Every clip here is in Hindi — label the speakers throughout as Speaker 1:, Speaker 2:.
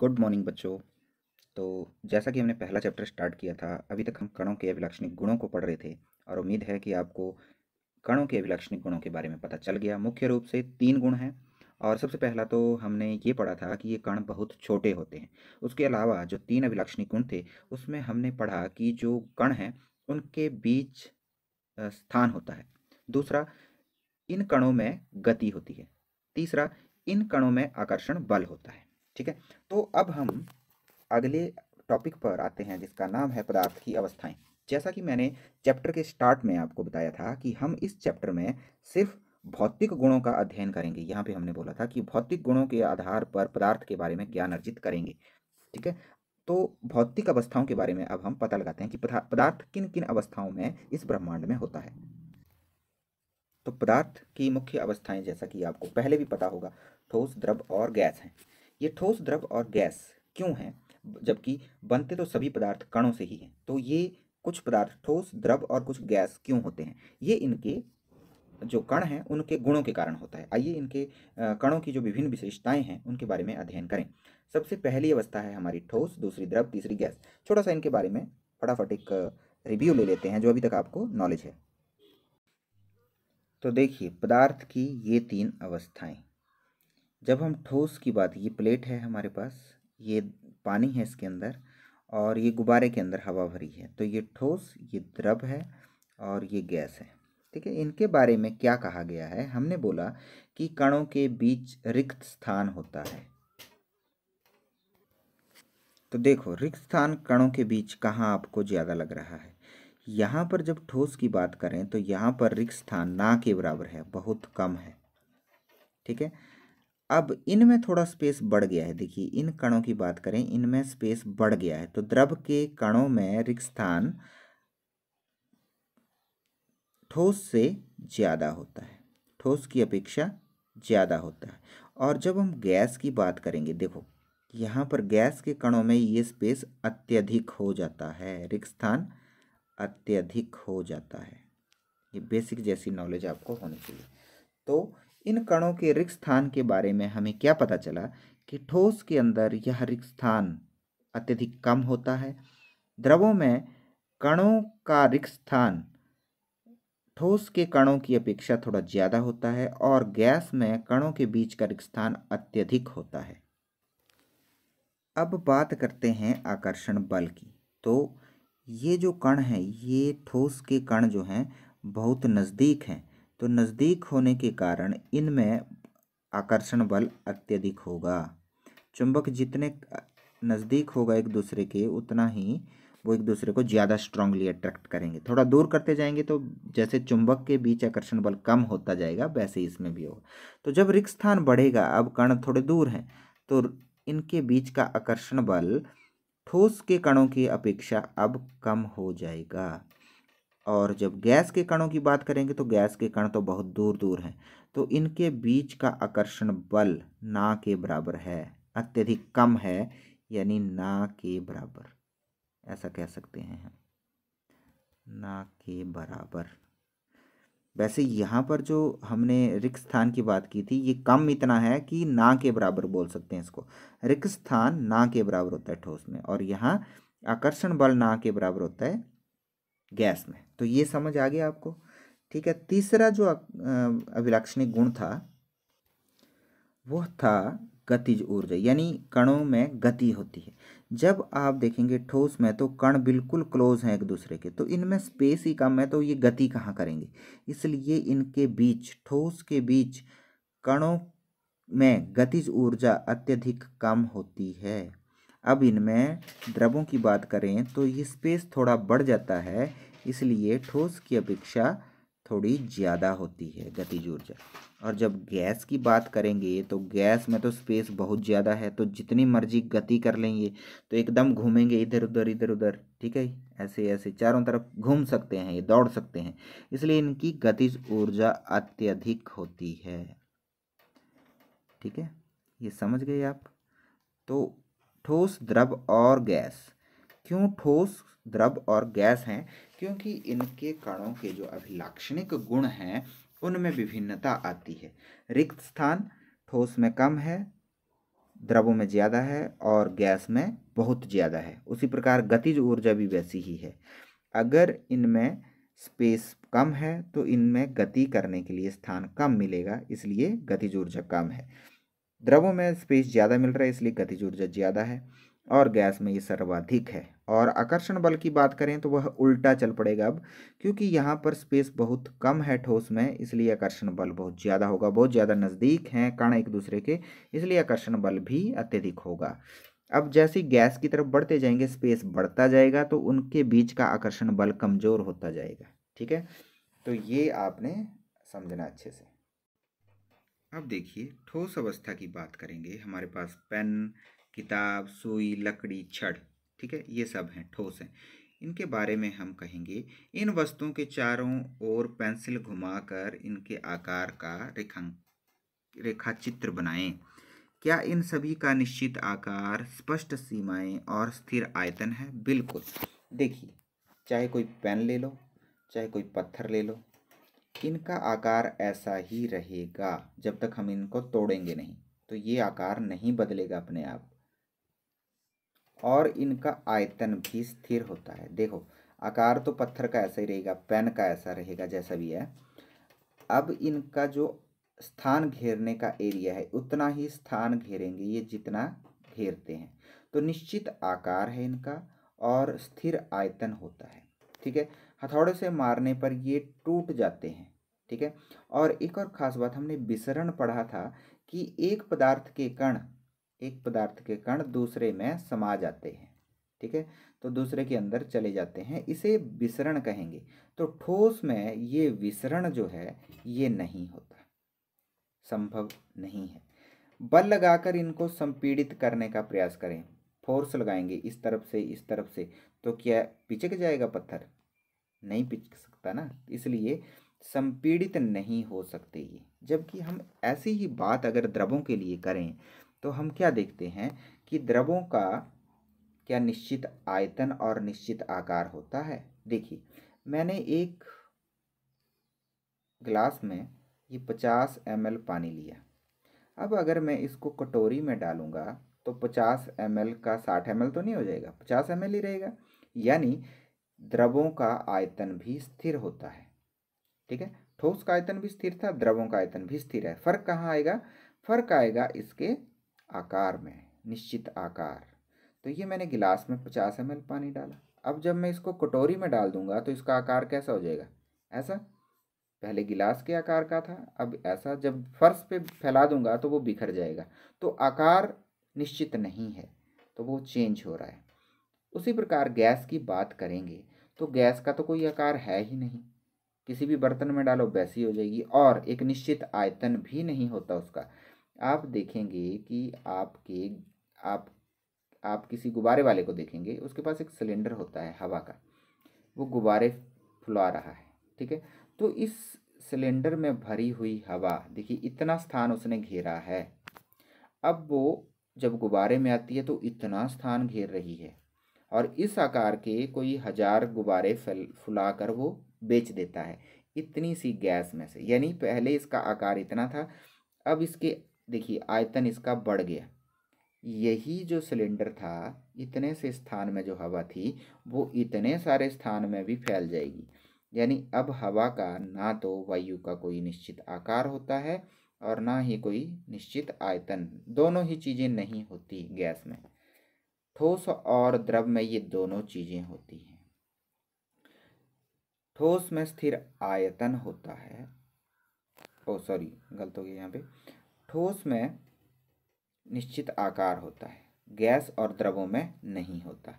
Speaker 1: गुड मॉर्निंग बच्चों तो जैसा कि हमने पहला चैप्टर स्टार्ट किया था अभी तक हम कणों के अभिलक्षणिक गुणों को पढ़ रहे थे और उम्मीद है कि आपको कणों के अभिलक्षणिक गुणों के बारे में पता चल गया मुख्य रूप से तीन गुण हैं और सबसे पहला तो हमने ये पढ़ा था कि ये कण बहुत छोटे होते हैं उसके अलावा जो तीन अभिलक्षणिक गुण थे उसमें हमने पढ़ा कि जो कण हैं उनके बीच स्थान होता है दूसरा इन कणों में गति होती है तीसरा इन कणों में आकर्षण बल होता है ठीक है तो अब हम अगले टॉपिक पर आते हैं जिसका नाम है पदार्थ की अवस्थाएं जैसा कि मैंने चैप्टर के स्टार्ट में आपको बताया था कि हम इस चैप्टर में सिर्फ भौतिक गुणों का अध्ययन करेंगे यहाँ पे हमने बोला था कि भौतिक गुणों के आधार पर पदार्थ के बारे में ज्ञान अर्जित करेंगे ठीक है तो भौतिक अवस्थाओं के बारे में अब हम पता लगाते हैं कि पदार्थ किन किन अवस्थाओं में इस ब्रह्मांड में होता है तो पदार्थ की मुख्य अवस्थाएं जैसा कि आपको पहले भी पता होगा ठोस द्रव और गैस हैं ये ठोस द्रव और गैस क्यों हैं जबकि बनते तो सभी पदार्थ कणों से ही हैं तो ये कुछ पदार्थ ठोस द्रव और कुछ गैस क्यों होते हैं ये इनके जो कण हैं उनके गुणों के कारण होता है आइए इनके कणों की जो विभिन्न विशेषताएं हैं उनके बारे में अध्ययन करें सबसे पहली अवस्था है हमारी ठोस दूसरी द्रव तीसरी गैस छोटा सा इनके बारे में फटाफट एक रिव्यू ले लेते हैं जो अभी तक आपको नॉलेज है तो देखिए पदार्थ की ये तीन अवस्थाएं जब हम ठोस की बात ये प्लेट है हमारे पास ये पानी है इसके अंदर और ये गुब्बारे के अंदर हवा भरी है तो ये ठोस ये द्रव है और ये गैस है ठीक है इनके बारे में क्या कहा गया है हमने बोला कि कणों के बीच रिक्त स्थान होता है तो देखो रिक्त स्थान कणों के बीच कहाँ आपको ज़्यादा लग रहा है यहाँ पर जब ठोस की बात करें तो यहाँ पर रिक्त स्थान ना के बराबर है बहुत कम है ठीक है अब इनमें थोड़ा स्पेस बढ़ गया है देखिए इन कणों की बात करें इनमें स्पेस बढ़ गया है तो द्रव के कणों में रिक्त स्थान ठोस से ज़्यादा होता है ठोस की अपेक्षा ज़्यादा होता है और जब हम गैस की बात करेंगे देखो यहाँ पर गैस के कणों में ये स्पेस अत्यधिक हो जाता है रिक्त स्थान अत्यधिक हो जाता है ये बेसिक जैसी नॉलेज आपको होनी चाहिए तो इन कणों के रिक्त स्थान के बारे में हमें क्या पता चला कि ठोस के अंदर यह रिक्त स्थान अत्यधिक कम होता है द्रवों में कणों का रिक्त स्थान ठोस के कणों की अपेक्षा थोड़ा ज़्यादा होता है और गैस में कणों के बीच का रिक्त स्थान अत्यधिक होता है अब बात करते हैं आकर्षण बल की तो ये जो कण हैं ये ठोस के कण जो हैं बहुत नज़दीक हैं तो नज़दीक होने के कारण इनमें आकर्षण बल अत्यधिक होगा चुंबक जितने नज़दीक होगा एक दूसरे के उतना ही वो एक दूसरे को ज़्यादा स्ट्रांगली अट्रैक्ट करेंगे थोड़ा दूर करते जाएंगे तो जैसे चुंबक के बीच आकर्षण बल कम होता जाएगा वैसे ही इसमें भी होगा तो जब रिक्त स्थान बढ़ेगा अब कण थोड़े दूर हैं तो इनके बीच का आकर्षण बल ठोस के कणों की अपेक्षा अब कम हो जाएगा और जब गैस के कणों की बात करेंगे तो गैस के कण तो बहुत दूर दूर हैं तो इनके बीच का आकर्षण बल ना के बराबर है अत्यधिक कम है यानी ना के बराबर ऐसा कह सकते हैं हम ना के बराबर वैसे यहाँ पर जो हमने रिक्स स्थान की बात की थी ये कम इतना है कि ना के बराबर बोल सकते हैं इसको रिक्स स्थान ना के बराबर होता है ठोस में और यहाँ आकर्षण बल ना के बराबर होता है गैस में तो ये समझ आ गया आपको ठीक है तीसरा जो अभिलाक्षणिक गुण था वह था गतिज ऊर्जा यानी कणों में गति होती है जब आप देखेंगे ठोस में तो कण बिल्कुल क्लोज हैं एक दूसरे के तो इनमें स्पेस ही कम है तो ये गति कहाँ करेंगे इसलिए इनके बीच ठोस के बीच कणों में गतिज ऊर्जा अत्यधिक कम होती है अब इनमें द्रवों की बात करें तो ये स्पेस थोड़ा बढ़ जाता है इसलिए ठोस की अपेक्षा थोड़ी ज़्यादा होती है गतिज ऊर्जा और जब गैस की बात करेंगे तो गैस में तो स्पेस बहुत ज़्यादा है तो जितनी मर्जी गति कर लेंगे तो एकदम घूमेंगे इधर उधर इधर उधर ठीक है ऐसे ऐसे चारों तरफ घूम सकते हैं ये दौड़ सकते हैं इसलिए इनकी गतिज ऊर्जा अत्यधिक होती है ठीक है ये समझ गए आप तो ठोस द्रव और गैस क्यों ठोस द्रव और गैस हैं क्योंकि इनके कणों के जो अभिलाक्षणिक गुण हैं उनमें विभिन्नता आती है रिक्त स्थान ठोस में कम है द्रवों में ज़्यादा है और गैस में बहुत ज़्यादा है उसी प्रकार गतिज ऊर्जा भी वैसी ही है अगर इनमें स्पेस कम है तो इनमें गति करने के लिए स्थान कम मिलेगा इसलिए गतिज ऊर्जा कम है द्रवों में स्पेस ज़्यादा मिल रहा है इसलिए गतिज ऊर्जा ज़्यादा है और गैस में ये सर्वाधिक है और आकर्षण बल की बात करें तो वह उल्टा चल पड़ेगा अब क्योंकि यहाँ पर स्पेस बहुत कम है ठोस में इसलिए आकर्षण बल बहुत ज़्यादा होगा बहुत ज़्यादा नज़दीक हैं कण एक दूसरे के इसलिए आकर्षण बल भी अत्यधिक होगा अब जैसे गैस की तरफ बढ़ते जाएंगे स्पेस बढ़ता जाएगा तो उनके बीच का आकर्षण बल कमज़ोर होता जाएगा ठीक है तो ये आपने समझना अच्छे से अब देखिए ठोस अवस्था की बात करेंगे हमारे पास पेन किताब सुई लकड़ी छड़ ठीक है ये सब हैं ठोस हैं इनके बारे में हम कहेंगे इन वस्तुओं के चारों ओर पेंसिल घुमाकर इनके आकार का रेखांक रेखाचित्र बनाएं क्या इन सभी का निश्चित आकार स्पष्ट सीमाएं और स्थिर आयतन है बिल्कुल देखिए चाहे कोई पेन ले लो चाहे कोई पत्थर ले लो इनका आकार ऐसा ही रहेगा जब तक हम इनको तोड़ेंगे नहीं तो ये आकार नहीं बदलेगा अपने आप और इनका आयतन भी स्थिर होता है देखो आकार तो पत्थर का ऐसा ही रहेगा पेन का ऐसा रहेगा जैसा भी है अब इनका जो स्थान घेरने का एरिया है उतना ही स्थान घेरेंगे ये जितना घेरते हैं तो निश्चित आकार है इनका और स्थिर आयतन होता है ठीक है हथौड़े से मारने पर ये टूट जाते हैं ठीक है और एक और ख़ास बात हमने विसरण पढ़ा था कि एक पदार्थ के कण एक पदार्थ के कण दूसरे में समा जाते हैं ठीक है तो दूसरे के अंदर चले जाते हैं इसे विसरण कहेंगे तो ठोस में ये विसरण जो है ये नहीं होता संभव नहीं है बल लगाकर इनको संपीड़ित करने का प्रयास करें फोर्स लगाएंगे इस तरफ से इस तरफ से तो क्या पीछे के जाएगा पत्थर नहीं पिच सकता ना इसलिए संपीड़ित नहीं हो सकते ये जबकि हम ऐसी ही बात अगर द्रवों के लिए करें तो हम क्या देखते हैं कि द्रवों का क्या निश्चित आयतन और निश्चित आकार होता है देखिए मैंने एक ग्लास में ये पचास एम पानी लिया अब अगर मैं इसको कटोरी में डालूँगा तो पचास एम का साठ एम तो नहीं हो जाएगा पचास एम ही रहेगा यानी द्रवों का आयतन भी स्थिर होता है ठीक है ठोस का आयतन भी स्थिर था द्रवों का आयतन भी स्थिर है फर्क कहाँ आएगा फर्क आएगा इसके आकार में निश्चित आकार तो ये मैंने गिलास में पचास एम पानी डाला अब जब मैं इसको कटोरी में डाल दूंगा तो इसका आकार कैसा हो जाएगा ऐसा पहले गिलास के आकार का था अब ऐसा जब फर्श पे फैला दूंगा तो वो बिखर जाएगा तो आकार निश्चित नहीं है तो वो चेंज हो रहा है उसी प्रकार गैस की बात करेंगे तो गैस का तो कोई आकार है ही नहीं किसी भी बर्तन में डालो वैसी हो जाएगी और एक निश्चित आयतन भी नहीं होता उसका आप देखेंगे कि आपके आप आप किसी गुब्बारे वाले को देखेंगे उसके पास एक सिलेंडर होता है हवा का वो गुब्बारे फुला रहा है ठीक है तो इस सिलेंडर में भरी हुई हवा देखिए इतना स्थान उसने घेरा है अब वो जब गुब्बारे में आती है तो इतना स्थान घेर रही है और इस आकार के कोई हज़ार गुब्बारे फल फुला कर वो बेच देता है इतनी सी गैस में से यानी पहले इसका आकार इतना था अब इसके देखिए आयतन इसका बढ़ गया यही जो सिलेंडर था इतने से स्थान में जो हवा थी वो इतने सारे स्थान में भी फैल जाएगी यानी अब हवा का ना तो वायु का कोई निश्चित आकार होता है और ना ही कोई निश्चित आयतन दोनों ही चीज़ें नहीं होती गैस में ठोस और द्रव में ये दोनों चीज़ें होती हैं ठोस में स्थिर आयतन होता है ओ सॉरी गलत हो गया यहाँ पे ठोस में निश्चित आकार होता है गैस और द्रवों में नहीं होता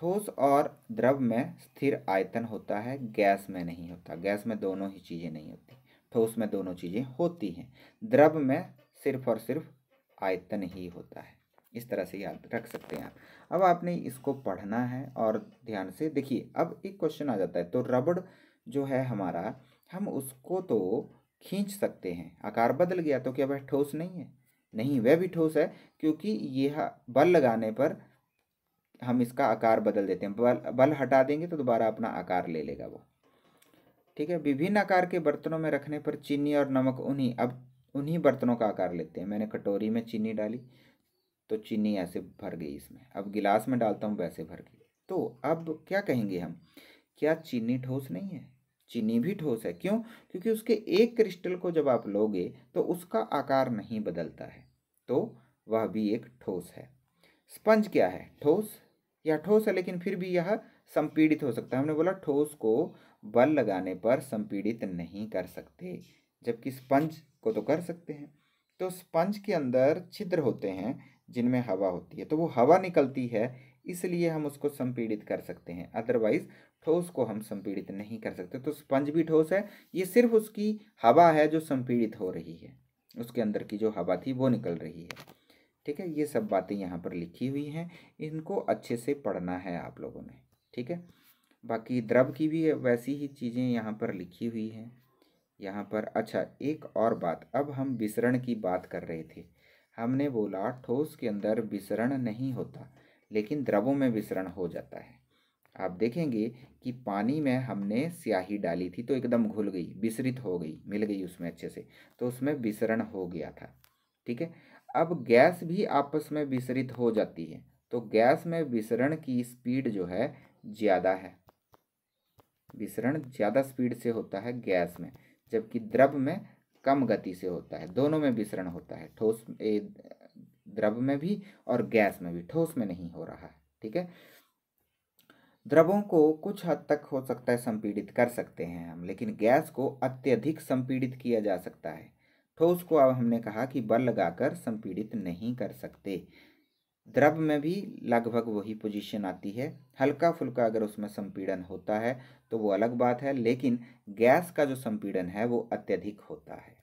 Speaker 1: ठोस और द्रव में स्थिर आयतन होता है गैस में नहीं होता गैस में दोनों ही चीज़ें नहीं होती ठोस में दोनों चीज़ें होती हैं द्रव में सिर्फ और सिर्फ आयतन ही होता है इस तरह से याद रख सकते हैं आप अब आपने इसको पढ़ना है और ध्यान से देखिए अब एक क्वेश्चन आ जाता है तो रबड़ जो है हमारा हम उसको तो खींच सकते हैं आकार बदल गया तो क्या वह ठोस नहीं है नहीं वह भी ठोस है क्योंकि यह बल लगाने पर हम इसका आकार बदल देते हैं बल बल हटा देंगे तो दोबारा अपना आकार ले लेगा वो ठीक है विभिन्न आकार के बर्तनों में रखने पर चीनी और नमक उन्हीं अब उन्हीं बर्तनों का आकार लेते हैं मैंने कटोरी में चीनी डाली तो चीनी ऐसे भर गई इसमें अब गिलास में डालता हूँ वैसे भर गई तो अब क्या कहेंगे हम क्या चीनी ठोस नहीं है चीनी भी ठोस है क्यों क्योंकि उसके एक क्रिस्टल को जब आप लोगे तो उसका आकार नहीं बदलता है तो वह भी एक ठोस है स्पंज क्या है ठोस यह ठोस है लेकिन फिर भी यह संपीड़ित हो सकता है हमने बोला ठोस को बल लगाने पर संपीड़ित नहीं कर सकते जबकि स्पंज को तो कर सकते हैं तो स्पंज के अंदर छिद्र होते हैं जिनमें हवा होती है तो वो हवा निकलती है इसलिए हम उसको संपीड़ित कर सकते हैं अदरवाइज ठोस को हम संपीड़ित नहीं कर सकते तो स्पंज भी ठोस है ये सिर्फ उसकी हवा है जो संपीड़ित हो रही है उसके अंदर की जो हवा थी वो निकल रही है ठीक है ये सब बातें यहाँ पर लिखी हुई हैं इनको अच्छे से पढ़ना है आप लोगों ने ठीक है बाकी द्रव की भी वैसी ही चीज़ें यहाँ पर लिखी हुई हैं यहाँ पर अच्छा एक और बात अब हम विसरण की बात कर रहे थे हमने बोला ठोस के अंदर विसरण नहीं होता लेकिन द्रवों में विसरण हो जाता है आप देखेंगे कि पानी में हमने स्याही डाली थी तो एकदम घुल गई विसरित हो गई मिल गई उसमें अच्छे से तो उसमें विसरण हो गया था ठीक है अब गैस भी आपस में विसरित हो जाती है तो गैस में विसरण की स्पीड जो है ज़्यादा है विसरण ज़्यादा स्पीड से होता है गैस में जबकि द्रव में कम गति से होता है दोनों में विसरण होता है ठोस द्रव में भी और गैस में भी ठोस में नहीं हो रहा है ठीक है द्रवों को कुछ हद तक हो सकता है संपीड़ित कर सकते हैं हम लेकिन गैस को अत्यधिक संपीड़ित किया जा सकता है ठोस को अब हमने कहा कि बल लगाकर संपीड़ित नहीं कर सकते द्रव में भी लगभग वही पोजीशन आती है हल्का फुल्का अगर उसमें संपीड़न होता है तो वो अलग बात है लेकिन गैस का जो संपीड़न है वो अत्यधिक होता है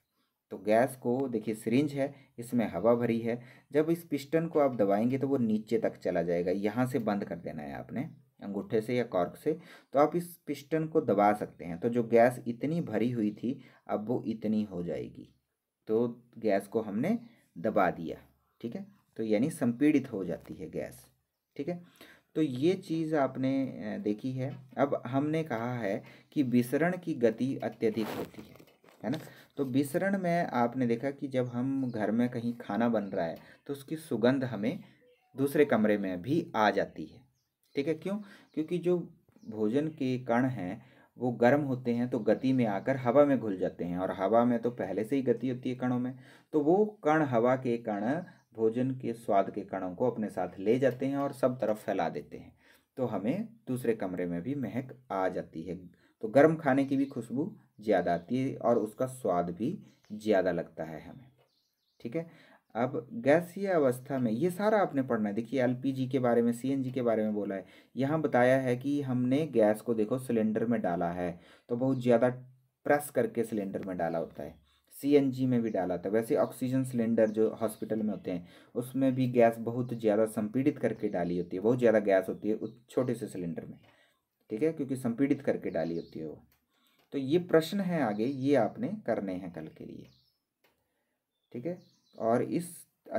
Speaker 1: तो गैस को देखिए सिरिंज है इसमें हवा भरी है जब इस पिस्टन को आप दबाएंगे तो वो नीचे तक चला जाएगा यहाँ से बंद कर देना है आपने अंगूठे से या कॉर्क से तो आप इस पिस्टन को दबा सकते हैं तो जो गैस इतनी भरी हुई थी अब वो इतनी हो जाएगी तो गैस को हमने दबा दिया ठीक है तो यानी संपीड़ित हो जाती है गैस ठीक है तो ये चीज़ आपने देखी है अब हमने कहा है कि विसरण की गति अत्यधिक होती है है ना तो विसरण में आपने देखा कि जब हम घर में कहीं खाना बन रहा है तो उसकी सुगंध हमें दूसरे कमरे में भी आ जाती है ठीक है क्यों क्योंकि जो भोजन के कण हैं वो गर्म होते हैं तो गति में आकर हवा में घुल जाते हैं और हवा में तो पहले से ही गति होती है कणों में तो वो कण हवा के कण भोजन के स्वाद के कणों को अपने साथ ले जाते हैं और सब तरफ फैला देते हैं तो हमें दूसरे कमरे में भी महक आ जाती है तो गर्म खाने की भी खुशबू ज़्यादा आती है और उसका स्वाद भी ज़्यादा लगता है हमें ठीक है अब गैसीय अवस्था में ये सारा आपने पढ़ना है देखिए एलपीजी के बारे में सीएनजी के बारे में बोला है यहाँ बताया है कि हमने गैस को देखो सिलेंडर में डाला है तो बहुत ज़्यादा प्रेस करके सिलेंडर में डाला होता है सीएनजी में भी डाला था वैसे ऑक्सीजन सिलेंडर जो हॉस्पिटल में होते हैं उसमें भी गैस बहुत ज़्यादा संपीड़ित करके डाली होती है बहुत ज़्यादा गैस होती है उस छोटे से सिलेंडर में ठीक है क्योंकि संपीड़ित करके डाली होती है वो तो ये प्रश्न है आगे ये आपने करने हैं कल के लिए ठीक है और इस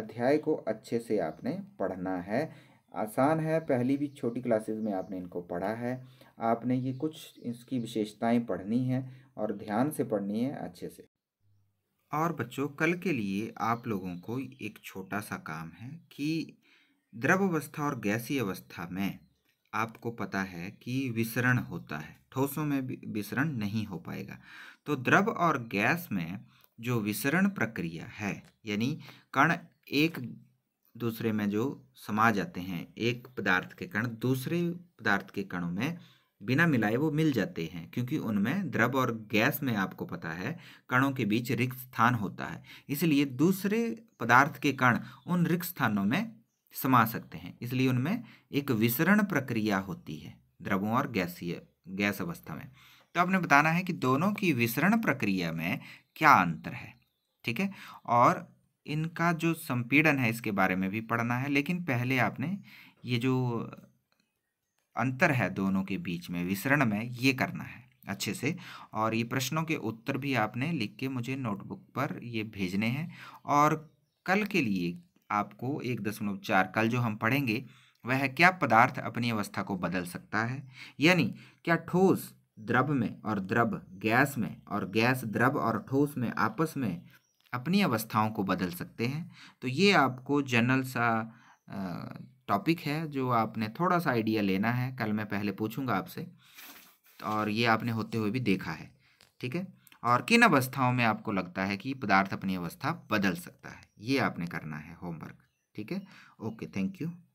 Speaker 1: अध्याय को अच्छे से आपने पढ़ना है आसान है पहली भी छोटी क्लासेज में आपने इनको पढ़ा है आपने ये कुछ इसकी विशेषताएँ पढ़नी है और ध्यान से पढ़नी है अच्छे से और बच्चों कल के लिए आप लोगों को एक छोटा सा काम है कि द्रव अवस्था और गैसीय अवस्था में आपको पता है कि विसरण होता है ठोसों में विसरण नहीं हो पाएगा तो द्रव और गैस में जो विसरण प्रक्रिया है यानी कण एक दूसरे में जो समा जाते हैं एक पदार्थ के कण दूसरे पदार्थ के कणों में बिना मिलाए वो मिल जाते हैं क्योंकि उनमें द्रव और गैस में आपको पता है कणों के बीच रिक्त स्थान होता है इसलिए दूसरे पदार्थ के कण उन रिक्त स्थानों में समा सकते हैं इसलिए उनमें एक विसरण प्रक्रिया होती है द्रवों और गैसीय गैस अवस्था में तो आपने बताना है कि दोनों की विसरण प्रक्रिया में क्या अंतर है ठीक है और इनका जो संपीड़न है इसके बारे में भी पढ़ना है लेकिन पहले आपने ये जो अंतर है दोनों के बीच में विसरण में ये करना है अच्छे से और ये प्रश्नों के उत्तर भी आपने लिख के मुझे नोटबुक पर ये भेजने हैं और कल के लिए आपको एक दशमलव चार कल जो हम पढ़ेंगे वह क्या पदार्थ अपनी अवस्था को बदल सकता है यानी क्या ठोस द्रव में और द्रव गैस में और गैस द्रव और ठोस में आपस में अपनी अवस्थाओं को बदल सकते हैं तो ये आपको जनरल सा टॉपिक है जो आपने थोड़ा सा आइडिया लेना है कल मैं पहले पूछूंगा आपसे और ये आपने होते हुए भी देखा है ठीक है और किन अवस्थाओं में आपको लगता है कि पदार्थ अपनी अवस्था बदल सकता है ये आपने करना है होमवर्क ठीक है ओके थैंक यू